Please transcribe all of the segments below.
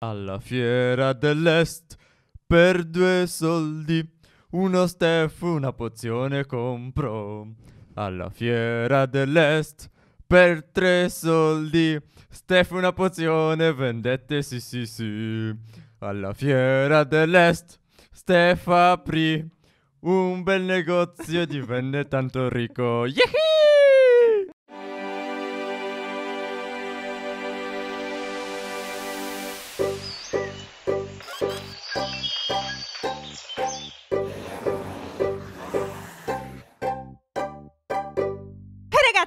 Alla fiera dell'est per due soldi uno Stef una pozione compro. Alla fiera dell'est per tre soldi Stef una pozione vendette sì sì sì. Alla fiera dell'est Stef aprì un bel negozio e divenne tanto ricco. Yeehee!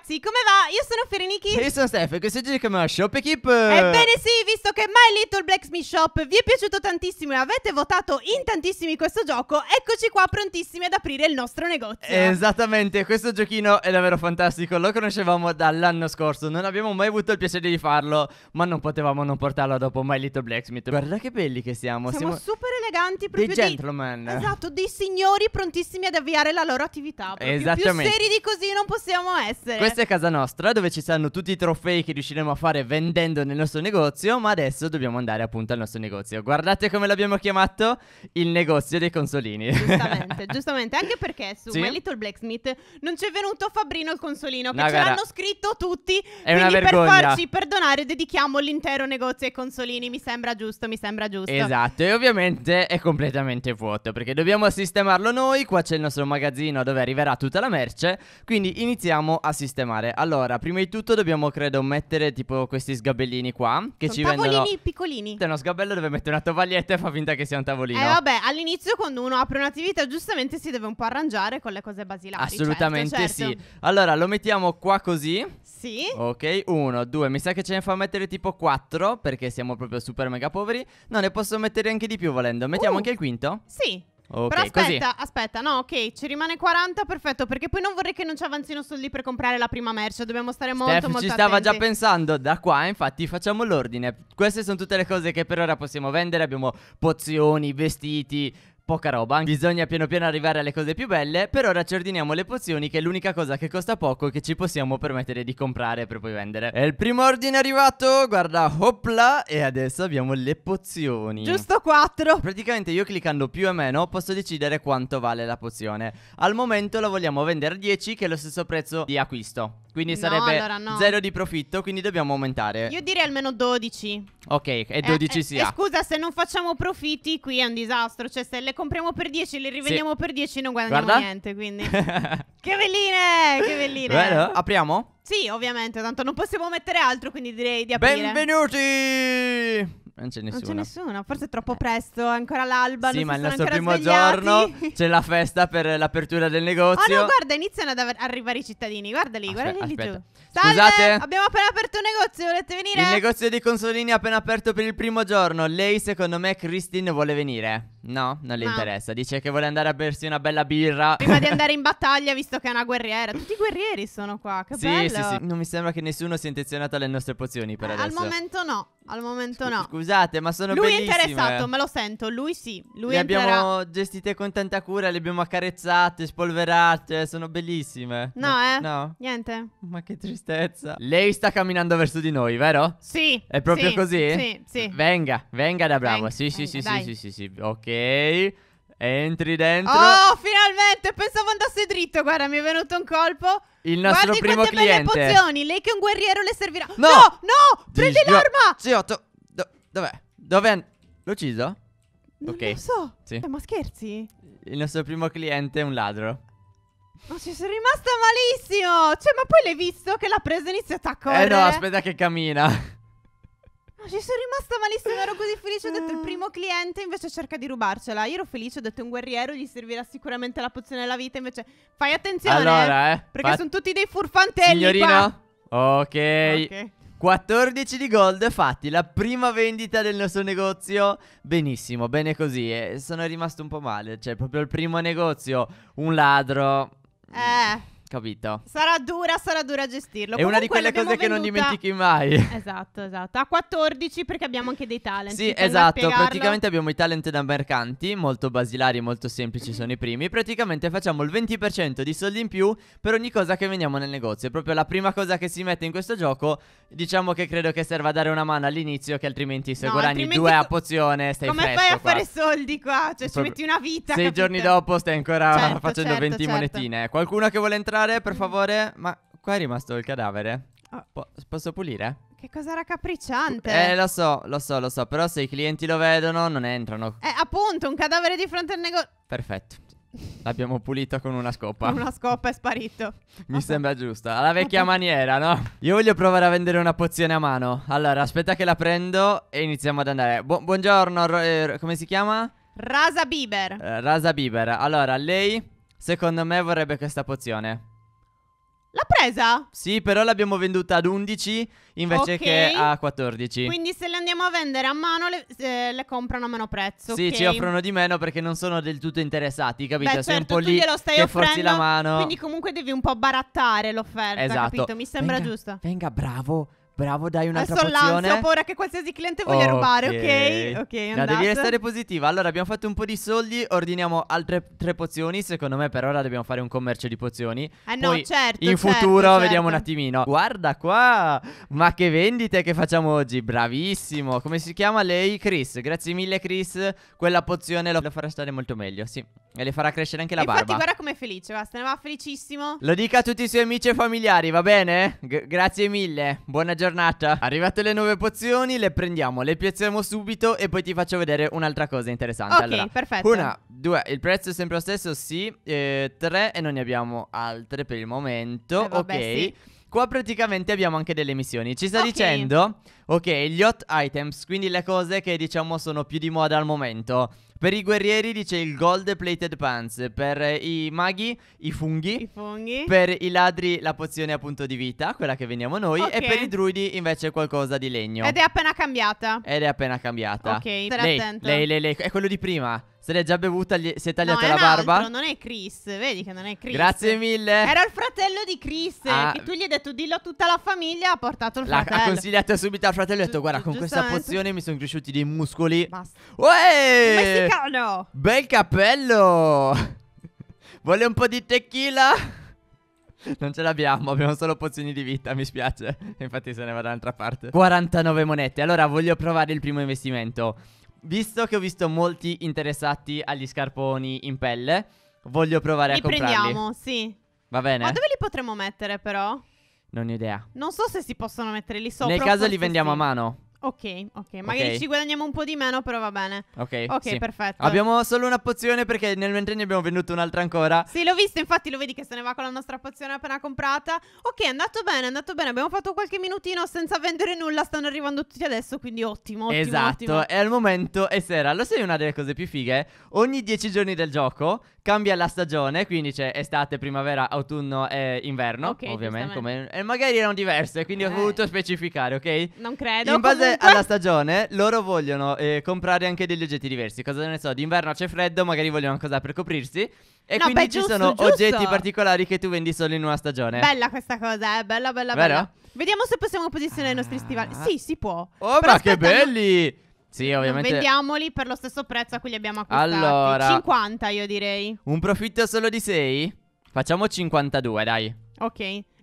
ragazzi, come va? Io sono Ferenichi. E io sono Steph, e questo è Giudica Mar Shop Equipe. Ebbene sì, visto che My Little Blacksmith Shop vi è piaciuto tantissimo e avete votato in tantissimi questo gioco, eccoci qua prontissimi ad aprire il nostro negozio. Esattamente, questo giochino è davvero fantastico, lo conoscevamo dall'anno scorso, non abbiamo mai avuto il piacere di farlo, ma non potevamo non portarlo dopo My Little Blacksmith. Guarda che belli che siamo. Siamo, siamo super eleganti, proprio dei gentleman. Di, esatto, dei signori prontissimi ad avviare la loro attività. Proprio. Esattamente. Più seri di così non possiamo essere. Questo questa è casa nostra dove ci saranno tutti i trofei che riusciremo a fare vendendo nel nostro negozio Ma adesso dobbiamo andare appunto al nostro negozio Guardate come l'abbiamo chiamato Il negozio dei consolini Giustamente, giustamente Anche perché su sì? My Little Blacksmith non c'è venuto Fabrino il consolino Che no, ce guarda, l'hanno scritto tutti è Quindi per farci perdonare dedichiamo l'intero negozio ai consolini Mi sembra giusto, mi sembra giusto Esatto e ovviamente è completamente vuoto Perché dobbiamo sistemarlo noi Qua c'è il nostro magazzino dove arriverà tutta la merce Quindi iniziamo a sistemarlo sistemare. Allora, prima di tutto dobbiamo, credo, mettere tipo questi sgabellini qua. Che Sono ci tavolini vendono. piccolini. uno sgabello dove mette una tovaglietta e fa finta che sia un tavolino. Eh, vabbè, all'inizio quando uno apre un'attività, giustamente si deve un po' arrangiare con le cose basilari. Certo, Assolutamente certo, certo. sì. Allora, lo mettiamo qua così. Sì. Ok, uno, due. Mi sa che ce ne fa mettere tipo quattro, perché siamo proprio super mega poveri. No, ne posso mettere anche di più volendo. Mettiamo uh. anche il quinto? Sì. Okay, Però aspetta, così. aspetta, no, ok, ci rimane 40, perfetto, perché poi non vorrei che non ci avanzino soldi per comprare la prima merce, dobbiamo stare molto Steph, molto ci attenti. stava già pensando da qua, infatti facciamo l'ordine. Queste sono tutte le cose che per ora possiamo vendere, abbiamo pozioni, vestiti, poca roba. Bisogna piano piano arrivare alle cose più belle. Per ora ci ordiniamo le pozioni, che è l'unica cosa che costa poco e che ci possiamo permettere di comprare per poi vendere. E il primo ordine è arrivato, guarda, hopla. E adesso abbiamo le pozioni. Giusto 4. Praticamente io cliccando più e meno posso decidere quanto vale la pozione. Al momento la vogliamo vendere a 10, che è lo stesso prezzo di acquisto. Quindi no, sarebbe allora no. zero di profitto, quindi dobbiamo aumentare. Io direi almeno 12. Ok, e 12 eh, eh, sia. E eh, scusa, se non facciamo profitti qui è un disastro, cioè se le compriamo per 10, le rivendiamo sì. per 10 e non guadagniamo Guarda. niente, quindi. che belline, che belline. Bello. Apriamo? Sì, ovviamente, tanto non possiamo mettere altro, quindi direi di aprire. Benvenuti! Non c'è nessuno. Non c'è nessuno, forse è troppo presto, è ancora l'alba. Sì, ma il nostro primo svegliati. giorno c'è la festa per l'apertura del negozio. Oh no, guarda, iniziano ad arrivare i cittadini. Guarda lì, guarda lì giù. Salve, Scusate, abbiamo appena aperto un negozio, volete venire? Il negozio di consolini è appena aperto per il primo giorno. Lei, secondo me, Christine, vuole venire. No, non le Ma- interessa. Dice che vuole andare a bersi una bella birra. Prima di andare in battaglia, visto che è una guerriera. Tutti i guerrieri sono qua, che sì, bello. sì, sì. Non mi sembra che nessuno sia intenzionato alle nostre pozioni per Eh, adesso. al momento no, al momento Scu- no. Scusate, ma sono Lui è bellissime. interessato, me lo sento, lui sì, lui le entrerà. abbiamo gestite con tanta cura, le abbiamo accarezzate, spolverate, sono bellissime. No, eh? No. Niente. Ma che tristezza. Lei sta camminando verso di noi, vero? Sì. È proprio sì, così? Sì, sì. Venga, venga da bravo. Venga, sì, sì, venga, sì, dai. sì, sì, sì, sì. Ok, Ok. Entri dentro. Oh, finalmente! Pensavo andasse dritto. Guarda, mi è venuto un colpo. Il nostro Guardi primo quante cliente. belle pozioni. Lei che è un guerriero le servirà. No, no! no! Prendi Dio, l'arma! Ziotto. Do- dov'è? Dov'è? L'ho ucciso? Non ok. Lo so. Sì. Eh, ma scherzi? Il nostro primo cliente è un ladro. Ma ci sono rimasta malissimo! Cioè, ma poi l'hai visto che l'ha presa e inizia a correre? Eh no, aspetta che cammina. Ma ci sono rimasta malissimo, ero così felice, ho detto il eh. primo cliente invece cerca di rubarcela. Io ero felice, ho detto un guerriero, gli servirà sicuramente la pozione della vita, invece fai attenzione. Eh, allora, eh, perché sono tutti dei furfantelli Signorina, qua. ok. Ok. 14 di gold fatti, la prima vendita del nostro negozio, benissimo, bene così, eh. sono rimasto un po' male, cioè proprio il primo negozio, un ladro. Eh. Capito. Sarà dura, sarà dura gestirlo. È Comunque una di quelle cose venduta... che non dimentichi mai. Esatto, esatto. A 14 perché abbiamo anche dei talent. Sì, esatto. Praticamente abbiamo i talent da mercanti, molto basilari, molto semplici sono i primi. Praticamente facciamo il 20% di soldi in più per ogni cosa che vendiamo nel negozio. È proprio la prima cosa che si mette in questo gioco. Diciamo che credo che serva dare una mano all'inizio, che altrimenti se no, guadagni altrimenti due a pozione stai Come fai a qua. fare soldi qua? Cioè ci metti una vita. Sei capito? giorni dopo stai ancora certo, facendo certo, 20 certo. monetine. Qualcuno che vuole entrare? entrare, per mm. favore? Ma qua è rimasto il cadavere. Ah. Po posso pulire? Che cosa raccapricciante. Eh, lo so, lo so, lo so. Però se i clienti lo vedono, non entrano. Eh, appunto, un cadavere di fronte al negozio. Perfetto. L'abbiamo pulito con una scopa. Con una scopa è sparito. Mi ah. sembra giusto. Alla vecchia maniera, no? Io voglio provare a vendere una pozione a mano. Allora, aspetta che la prendo e iniziamo ad andare. Bu buongiorno, eh, come si chiama? Rasa Biber. Eh, Rasa Biber. Allora, lei, secondo me, vorrebbe questa pozione. L'ha presa? Sì, però l'abbiamo venduta ad 11 invece okay. che a 14. Quindi se le andiamo a vendere a mano le, eh, le comprano a meno prezzo. Sì, okay. ci offrono di meno perché non sono del tutto interessati, capito? Beh, Sei un certo, po' lì tu stai che offrendo, forzi la mano. Quindi comunque devi un po' barattare l'offerta, esatto. capito? Mi sembra venga, giusto. Venga, bravo. Bravo, dai un'altra Adesso pozione. Adesso ho paura che qualsiasi cliente voglia okay. rubare, ok? Ok, andate. No, devi restare positiva. Allora, abbiamo fatto un po' di soldi, ordiniamo altre tre pozioni. Secondo me per ora dobbiamo fare un commercio di pozioni. Eh Poi, no, certo, In certo, futuro certo. vediamo un attimino. Guarda qua, ma che vendite che facciamo oggi. Bravissimo. Come si chiama lei? Chris. Grazie mille, Chris. Quella pozione la farà stare molto meglio, sì. E le farà crescere anche la e barba. Infatti, guarda com'è felice, va, se ne va felicissimo. Lo dica a tutti i suoi amici e familiari, va bene? G grazie mille, buona giornata. Arrivate le nuove pozioni, le prendiamo, le piazziamo subito e poi ti faccio vedere un'altra cosa interessante. Ok, allora, perfetto. Una, due, il prezzo è sempre lo stesso, sì. Eh, tre, e non ne abbiamo altre per il momento. Eh, vabbè, ok. Sì. Qua praticamente abbiamo anche delle missioni. Ci sta okay. dicendo, ok, gli hot items, quindi le cose che diciamo sono più di moda al momento. Per i guerrieri dice il gold plated pants, per i maghi i funghi, I funghi. per i ladri la pozione appunto di vita, quella che veniamo noi, Ok. e per i druidi invece qualcosa di legno. Ed è appena cambiata. Ed è appena cambiata. Ok, lei, attento. lei, lei, lei, è quello di prima. Se l'è già bevuta, gli- si è tagliata no, è la un barba. altro, non è Chris, vedi che non è Chris. Grazie mille. Era il fratello di Chris, Ah. che tu gli hai detto dillo a tutta la famiglia, ha portato il L'ha ha fratello. consigliata subito al fratello e ha detto guarda con questa pozione mi sono cresciuti dei muscoli. Basta. Uè! Come si Tequila no? Bel cappello! Vuole un po' di tequila? Non ce l'abbiamo, abbiamo solo pozioni di vita, mi spiace. Infatti se ne va dall'altra parte. 49 monete. Allora, voglio provare il primo investimento. Visto che ho visto molti interessati agli scarponi in pelle, voglio provare li a comprarli. Li prendiamo, sì. Va bene. Ma dove li potremmo mettere però? Non ho idea. Non so se si possono mettere lì sopra. Nel caso li vendiamo sì. a mano. Ok, ok, magari Ok. ci guadagniamo un po' di meno, però va bene. Ok, Ok, sì. perfetto. Abbiamo solo una pozione perché nel mentre ne abbiamo venduto un'altra ancora. Sì, l'ho vista, infatti lo vedi che se ne va con la nostra pozione appena comprata. Ok, è andato bene, è andato bene. Abbiamo fatto qualche minutino senza vendere nulla, stanno arrivando tutti adesso, quindi ottimo, ottimo, esatto, ottimo. e al momento è sera. Lo sai una delle cose più fighe? Ogni 10 giorni del gioco cambia la stagione, quindi c'è estate, primavera, autunno e inverno, okay, ovviamente, come, e magari erano diverse, quindi eh. ho voluto specificare, ok? Non credo. In base comunque... alla stagione, loro vogliono eh, comprare anche degli oggetti diversi. Cosa ne so, d'inverno c'è freddo, magari vogliono una cosa per coprirsi. E no, quindi beh, giusto, ci sono giusto. oggetti particolari che tu vendi solo in una stagione. Bella questa cosa, eh, bella, bella, Vero? bella. Vediamo se possiamo posizionare ah. i nostri stivali. Ah. Sì, si può. Oh, Però ma aspetta, che belli! No... Sì, ovviamente. Non vendiamoli per lo stesso prezzo a cui li abbiamo acquistati. Allora, 50 io direi. Un profitto solo di 6? Facciamo 52, dai. Ok.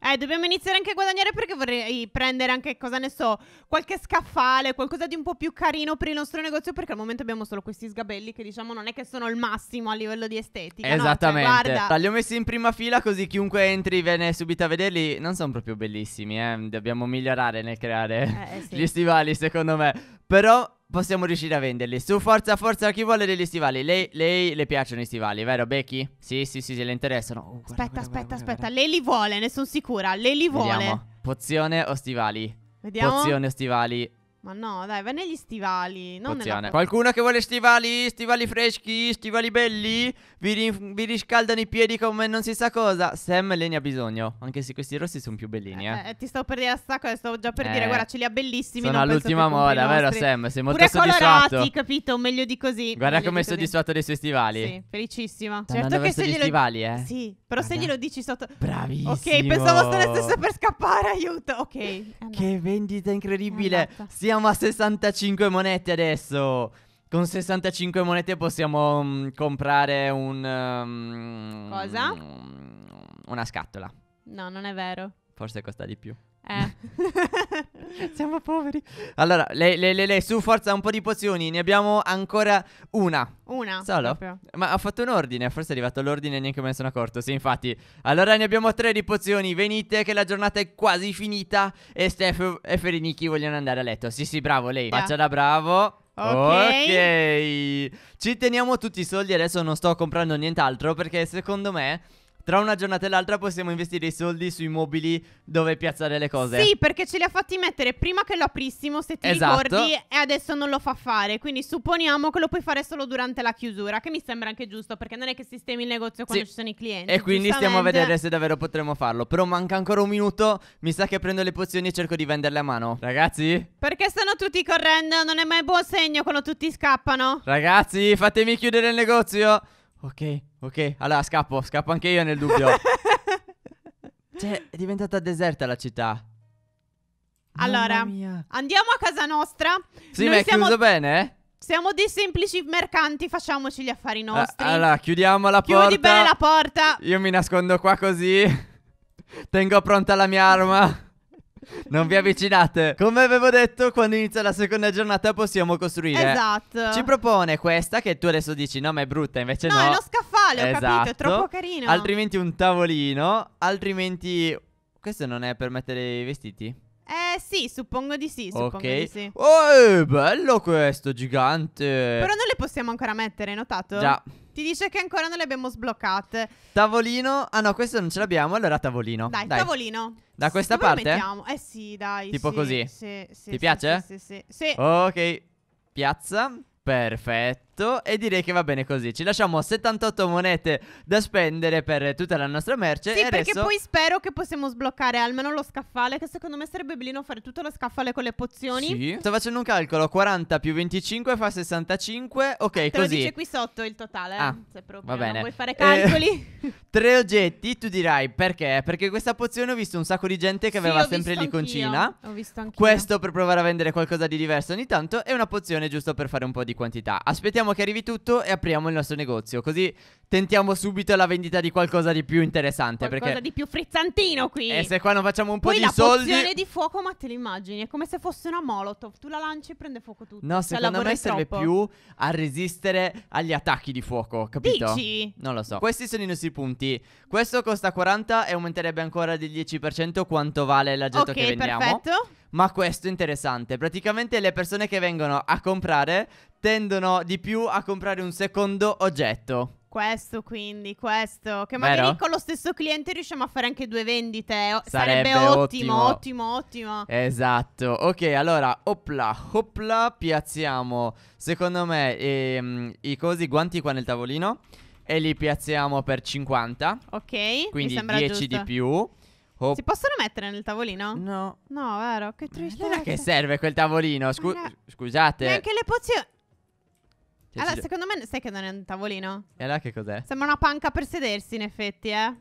Eh, dobbiamo iniziare anche a guadagnare perché vorrei prendere anche, cosa ne so, qualche scaffale, qualcosa di un po' più carino per il nostro negozio perché al momento abbiamo solo questi sgabelli che diciamo non è che sono il massimo a livello di estetica. Esattamente. No? Cioè, li ho messi in prima fila così chiunque entri viene subito a vederli. Non sono proprio bellissimi, eh. Dobbiamo migliorare nel creare eh, eh sì. gli stivali secondo me. Però possiamo riuscire a venderli Su forza forza chi vuole degli stivali Lei, lei le piacciono i stivali vero Becky? Sì sì sì se le interessano oh, guarda, Aspetta guarda, aspetta guarda, aspetta Lei li vuole ne sono sicura Lei li vuole Vediamo. Pozione o stivali? Vediamo Pozione o stivali ma no, dai, vai negli stivali. Non nella... Qualcuno che vuole stivali? Stivali freschi? Stivali belli? Vi, rin- vi, riscaldano i piedi come non si sa cosa. Sam lei ne ha bisogno. Anche se questi rossi sono più bellini, eh. eh. eh ti stavo per dire la stessa cosa. Stavo già per eh. dire, guarda, ce li ha bellissimi. Sono all'ultima moda, vero, Sam? Sei molto Pure soddisfatto. colorati, capito? Meglio di così. Guarda come è soddisfatto dei suoi stivali. Sì, felicissima. Stanno certo che se glielo. stivali, eh. Sì, però guarda. se glielo dici sotto. Bravissimo. Ok, pensavo stesse per scappare. Aiuto. Ok. Che vendita incredibile. Siamo siamo a 65 monete adesso. Con 65 monete possiamo um, comprare un... Um, Cosa? una scatola. No, non è vero. Forse costa di più. Eh. Siamo poveri. Allora, lei, lei, lei, lei, su, forza, un po' di pozioni. Ne abbiamo ancora una. Una. Solo? Proprio. Ma ha fatto un ordine. Forse è arrivato l'ordine e neanche me ne sono accorto. Sì, infatti. Allora ne abbiamo tre di pozioni. Venite, che la giornata è quasi finita. E Steph e Ferinichi vogliono andare a letto. Sì, sì, bravo lei. Yeah. Faccia da bravo. Okay. ok. Ci teniamo tutti i soldi. Adesso non sto comprando nient'altro perché secondo me tra una giornata e l'altra possiamo investire i soldi sui mobili dove piazzare le cose. Sì, perché ce li ha fatti mettere prima che lo aprissimo, se ti esatto. ricordi, e adesso non lo fa fare. Quindi supponiamo che lo puoi fare solo durante la chiusura, che mi sembra anche giusto, perché non è che sistemi il negozio quando sì. ci sono i clienti. E quindi stiamo a vedere se davvero potremo farlo. Però manca ancora un minuto, mi sa che prendo le pozioni e cerco di venderle a mano. Ragazzi? Perché stanno tutti correndo, non è mai buon segno quando tutti scappano. Ragazzi, fatemi chiudere il negozio. Ok, ok. Allora scappo, scappo anche io nel dubbio. cioè, è diventata deserta la città. Allora, andiamo a casa nostra. Sì, Noi ma è siamo... chiuso bene, eh? Siamo dei semplici mercanti, facciamoci gli affari ah, nostri. Ah, allora, chiudiamo la Chiudi porta. Chiudi bene la porta. Io mi nascondo qua così. Tengo pronta la mia arma non vi avvicinate. Come avevo detto, quando inizia la seconda giornata possiamo costruire. Esatto. Ci propone questa che tu adesso dici no ma è brutta, invece no. No, è lo scaffale, esatto. ho capito, è troppo esatto. carino. Altrimenti un tavolino, altrimenti... Questo non è per mettere i vestiti? Eh sì, suppongo di sì, suppongo okay. di sì. Oh, è bello questo, gigante. Però non le possiamo ancora mettere, notato? Già. Ti dice che ancora non le abbiamo sbloccate. Tavolino. Ah no, questo non ce l'abbiamo. Allora tavolino. Dai, dai. tavolino. Da questa sì, parte? Mettiamo? Eh sì, dai. Tipo sì, così. Sì, sì, Ti piace? sì, sì. sì. Ok. Piazza. Perfetto fatto e direi che va bene così. Ci lasciamo 78 monete da spendere per tutta la nostra merce. Sì, perché adesso... poi spero che possiamo sbloccare almeno lo scaffale, che secondo me sarebbe bellino fare tutto lo scaffale con le pozioni. Sì. Sto facendo un calcolo, 40 più 25 fa 65, ok, Te ah, così. Te lo dice qui sotto il totale, ah, se proprio va bene. non vuoi fare eh, calcoli. Eh, tre oggetti, tu dirai perché? Perché questa pozione ho visto un sacco di gente che sì, aveva sempre l'iconcina. Ho visto anche Questo per provare a vendere qualcosa di diverso ogni tanto e una pozione giusto per fare un po' di quantità. Aspettiamo aspettiamo che arrivi tutto e apriamo il nostro negozio. Così tentiamo subito la vendita di qualcosa di più interessante. Qualcosa perché... di più frizzantino qui. E eh, se qua non facciamo un po' di soldi. Poi la di fuoco, ma te l'immagini, è come se fosse una molotov. Tu la lanci e prende fuoco tutto. No, cioè, secondo me serve troppo. più a resistere agli attacchi di fuoco, capito? Dici? Non lo so. Questi sono i nostri punti. Questo costa 40 e aumenterebbe ancora del 10% quanto vale l'aggetto okay, che vendiamo. Ok, perfetto. Ma questo è interessante. Praticamente le persone che vengono a comprare tendono di più a comprare un secondo oggetto. Questo quindi, questo. Che magari Vero? con lo stesso cliente riusciamo a fare anche due vendite. sarebbe, sarebbe ottimo, ottimo, ottimo, ottimo. Esatto. Ok, allora, opla, opla, piazziamo, secondo me, ehm, i cosi guanti qua nel tavolino. E li piazziamo per 50. Ok, quindi 10 giusto. di più. Oh. Si possono mettere nel tavolino? No. No, vero, che tristezza. Allora che serve quel tavolino? Scu- allora, scusate. Neanche le pozioni. Cioè, allora, secondo me, sai che non è un tavolino? E allora che cos'è? Sembra una panca per sedersi, in effetti, eh.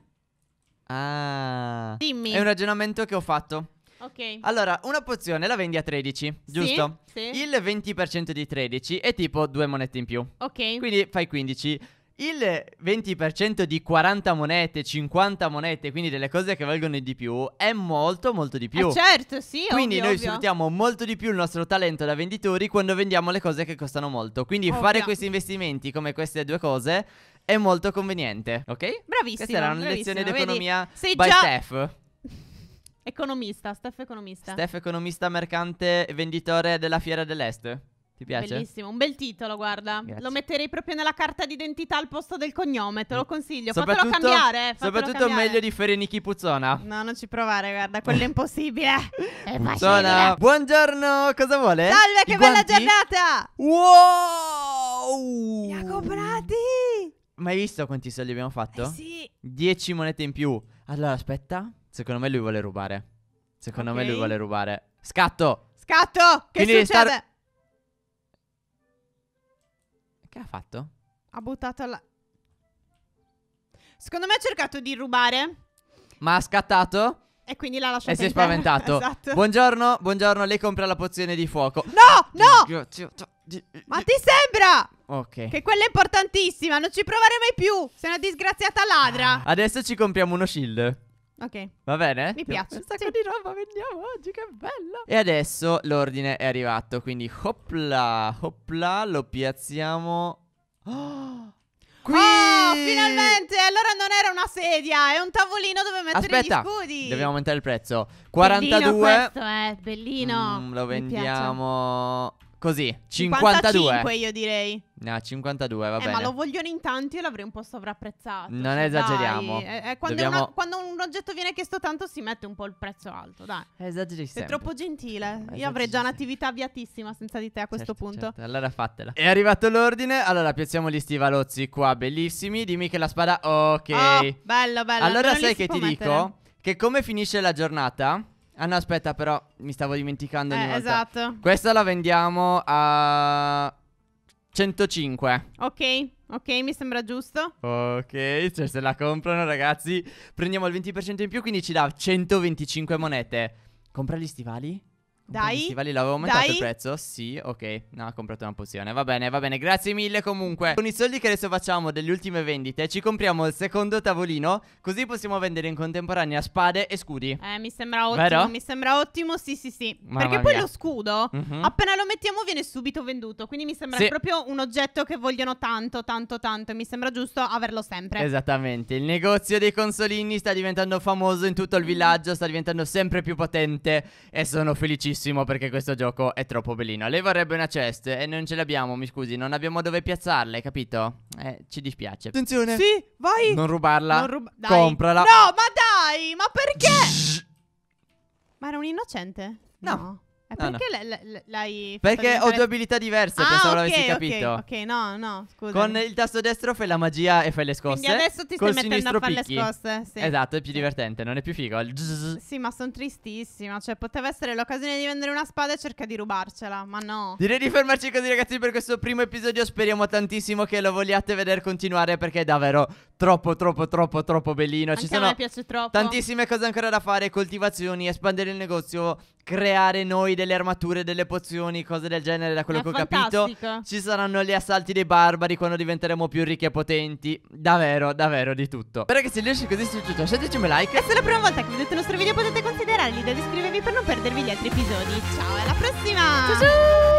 Ah. Dimmi. È un ragionamento che ho fatto. Ok. Allora, una pozione la vendi a 13, giusto? Sì. sì. Il 20% di 13 è tipo due monete in più. Ok. Quindi fai 15. Il 20% di 40 monete, 50 monete, quindi delle cose che valgono di più, è molto molto di più. Eh certo, sì. Quindi ovvio, noi ovvio. sfruttiamo molto di più il nostro talento da venditori quando vendiamo le cose che costano molto. Quindi ovvio. fare questi investimenti come queste due cose è molto conveniente, ok? Bravissimo. Questa era una lezione di economia by già... Steph. Economista, Steph economista. Steph economista mercante venditore della Fiera dell'Est. Ti piace? Bellissimo, un bel titolo, guarda. Grazie. Lo metterei proprio nella carta d'identità al posto del cognome, te lo mm. consiglio. Fatelo cambiare. Fatelo soprattutto cambiare. meglio di Fereniki Puzzona. No, non ci provare, guarda, quello è impossibile. è Puzzona. Buongiorno, cosa vuole? Salve, che I bella guanti? giornata! Wow! Li ha comprati! Ma hai visto quanti soldi abbiamo fatto? Eh sì. 10 monete in più. Allora, aspetta. Secondo me lui vuole rubare. Secondo okay. me lui vuole rubare. Scatto! Scatto! Che Quindi succede? Star- che ha fatto? Ha buttato la... Secondo me ha cercato di rubare. Ma ha scattato? E quindi l'ha lasciata E si è spaventato. esatto. Buongiorno, buongiorno, lei compra la pozione di fuoco. No, no! Ma ti sembra? Ok. Che quella è importantissima, non ci provare mai più. Sei una disgraziata ladra. Ah. Adesso ci compriamo uno shield. Ok. Va bene? Mi piace. Un sacco sì. di roba vendiamo oggi, che bello. E adesso l'ordine è arrivato, quindi hopla, hopla, lo piazziamo... Oh, qui! Oh, finalmente! Allora non era una sedia, è un tavolino dove mettere Aspetta, gli scudi. dobbiamo aumentare il prezzo. 42. Bellino questo è eh, bellino. Mm, lo vendiamo così, 52. 55 io direi. Ne ha 52, va eh, bene. Ma lo vogliono in tanti, io l'avrei un po' sovrapprezzato. Non cioè, esageriamo. Dai, eh, eh, quando, Dobbiamo... una, quando, un oggetto viene chiesto tanto, si mette un po' il prezzo alto. Dai. Esageri sempre. È troppo gentile. Esageri io avrei già un'attività avviatissima senza di te a questo certo, certo. punto. Certo. Allora fatela. È arrivato l'ordine. Allora piazziamo gli stivalozzi qua, bellissimi. Dimmi che la spada. Ok. Oh, bello, bello. Allora sai che ti mettere. dico? Che come finisce la giornata? Ah no, aspetta, però mi stavo dimenticando eh, di volta. Esatto. Questa la vendiamo a. 105. Ok, ok, mi sembra giusto. Ok, cioè se la comprano ragazzi prendiamo il 20% in più, quindi ci dà 125 monete. Compra gli stivali? Dai. Festival l'avevo aumentato Dai. il prezzo? Sì, ok. No, ha comprato una pozione. Va bene, va bene. Grazie mille comunque. Con i soldi che adesso facciamo delle ultime vendite, ci compriamo il secondo tavolino. Così possiamo vendere in contemporanea spade e scudi. Eh, mi sembra ottimo. Vero? Mi sembra ottimo, sì, sì, sì. Mamma Perché poi lo scudo, uh mhm. -huh. appena lo mettiamo, viene subito venduto. Quindi mi sembra sì. proprio un oggetto che vogliono tanto, tanto, tanto. E mi sembra giusto averlo sempre. Esattamente. Il negozio dei consolini sta diventando famoso in tutto il mm. villaggio. Sta diventando sempre più potente. E sono felicissimo tantissimo perché questo gioco è troppo bellino. Lei vorrebbe una chest e non ce l'abbiamo, mi scusi, non abbiamo dove piazzarle, capito? Eh, ci dispiace. Attenzione. Sì, vai. Non rubarla. Non rub dai. Comprala. No, ma dai, ma perché? ma era un innocente? no. no. Eh, perché no. L- l- l'hai Perché ho due abilità diverse, ah, pensavo okay, l'avessi capito. Okay, ok, no, no, scusa. Con il tasto destro fai la magia e fai le scosse. Quindi adesso ti stai mettendo a fare picchi. le scosse. Sì. Esatto, è più sì. divertente, non è più figo. Sì, ma sono tristissima. Cioè, poteva essere l'occasione di vendere una spada e cerca di rubarcela, ma no. Direi di fermarci così, ragazzi, per questo primo episodio. Speriamo tantissimo che lo vogliate vedere continuare perché è davvero troppo troppo troppo troppo bellino. Anche Ci sono tantissime cose ancora da fare, coltivazioni, espandere il negozio, creare noi delle armature, delle pozioni, cose del genere, da quello È che ho capito. Ci saranno gli assalti dei barbari quando diventeremo più ricchi e potenti. Davvero, davvero di tutto. Spero che se il esce sia così piaciuto, lasciateci un like. E se è la prima volta che vedete il nostro video potete considerarli ed iscrivervi per non perdervi gli altri episodi. Ciao, alla prossima! Ciao ciao!